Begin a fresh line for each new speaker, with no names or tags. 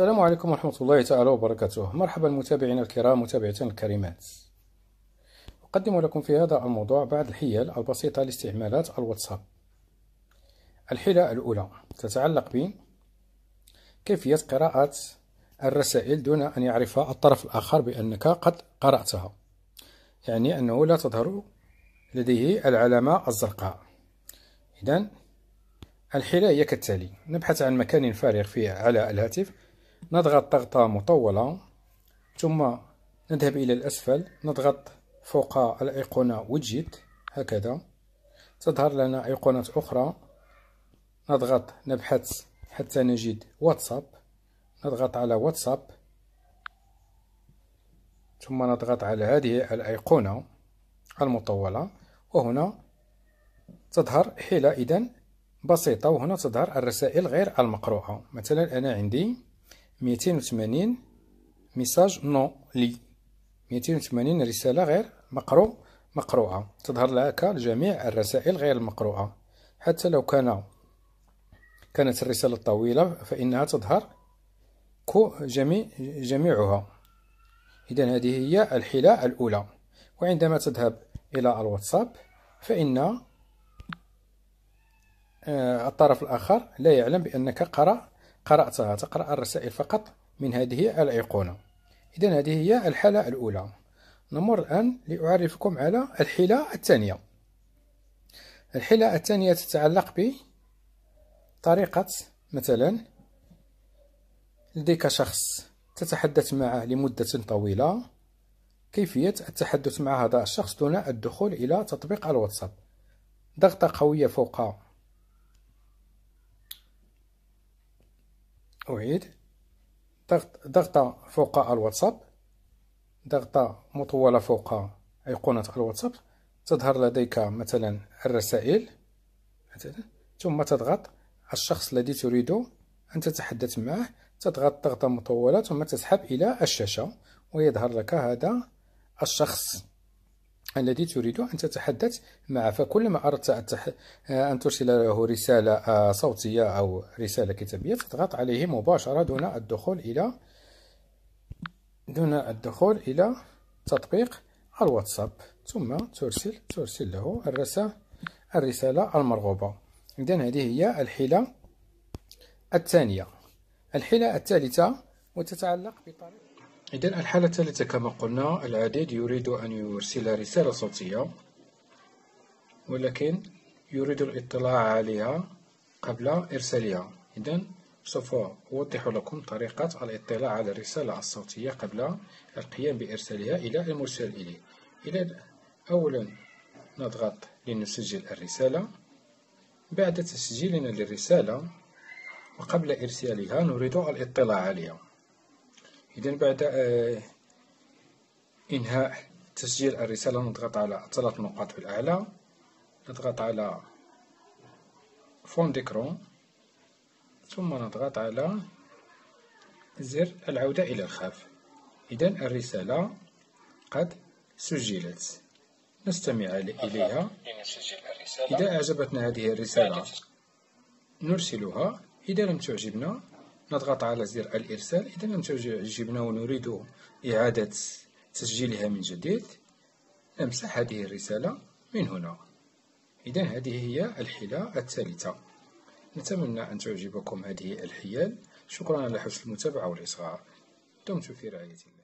السلام عليكم ورحمة الله تعالى وبركاته مرحبا متابعينا الكرام متابعتنا الكريمات أقدم لكم في هذا الموضوع بعض الحيل البسيطة لاستعمالات الواتساب الحيلة الأولى تتعلق ب كيفية قراءة الرسائل دون أن يعرف الطرف الآخر بأنك قد قرأتها يعني أنه لا تظهر لديه العلامة الزرقاء إذا الحيلة هي كالتالي نبحث عن مكان فارغ فيه على الهاتف نضغط ضغطة مطولة ثم نذهب إلى الأسفل نضغط فوق الأيقونة ويدجت هكذا تظهر لنا أيقونة أخرى نضغط نبحث حتى نجد واتساب نضغط على واتساب ثم نضغط على هذه الأيقونة المطولة وهنا تظهر حيلة إذن بسيطة وهنا تظهر الرسائل غير المقروءة مثلا أنا عندي ميتين وثمانين ميساج نو لي ميتين وثمانين رسالة غير مقروء مقروءة تظهر لك جميع الرسائل غير المقروءة حتى لو كان كانت الرسالة طويلة فإنها تظهر جميع جميعها إذا هذه هي الحيلة الأولى وعندما تذهب إلى الواتساب فإن آه، الطرف الآخر لا يعلم بأنك قرأ قرأتها تقرأ الرسائل فقط من هذه الأيقونة إذا هذه هي الحالة الأولى نمر الآن لأعرفكم على الحيلة الثانية الحيلة الثانية تتعلق بطريقة مثلا لديك شخص تتحدث معه لمدة طويلة كيفية التحدث مع هذا الشخص دون الدخول إلى تطبيق الواتساب ضغطة قوية فوق أعيد ضغط ضغطة فوق الواتساب ضغطة مطولة فوق أيقونة الواتساب تظهر لديك مثلا الرسائل مثلا ثم تضغط الشخص الذي تريد أن تتحدث معه تضغط ضغطة مطولة ثم تسحب إلى الشاشة ويظهر لك هذا الشخص الذي تريد أن تتحدث معه فكلما أردت أن ترسل له رسالة آه، صوتية أو رسالة كتابية تضغط عليه مباشرة دون الدخول إلى دون الدخول إلى تطبيق الواتساب ثم ترسل ترسل له الرسالة الرسالة المرغوبة إذا هذه هي الحيلة الثانية الحيلة الثالثة وتتعلق بطريقة إذا الحالة الثالثة كما قلنا العديد يريد أن يرسل رسالة صوتية ولكن يريد الاطلاع عليها قبل إرسالها إذا سوف أوضح لكم طريقة الاطلاع على الرسالة الصوتية قبل القيام بإرسالها إلى المرسل إليه إذن أولا نضغط لنسجل الرسالة بعد تسجيلنا للرسالة وقبل إرسالها نريد الاطلاع عليها إذا بعد آه، إنهاء تسجيل الرسالة نضغط على ثلاث نقاط في الأعلى نضغط على فون ديكرون ثم نضغط على زر العودة إلى الخلف إذا الرسالة قد سجلت نستمع إليها إذا أعجبتنا هذه الرسالة نرسلها إذا لم تعجبنا نضغط على زر الإرسال إذا النتوجة جبنا ونريد إعادة تسجيلها من جديد نمسح هذه الرسالة من هنا إذا هذه هي الحيلة الثالثة نتمنى أن تعجبكم هذه الحيل شكرا على حسن المتابعة والإصغاء دمتم في رعاية الله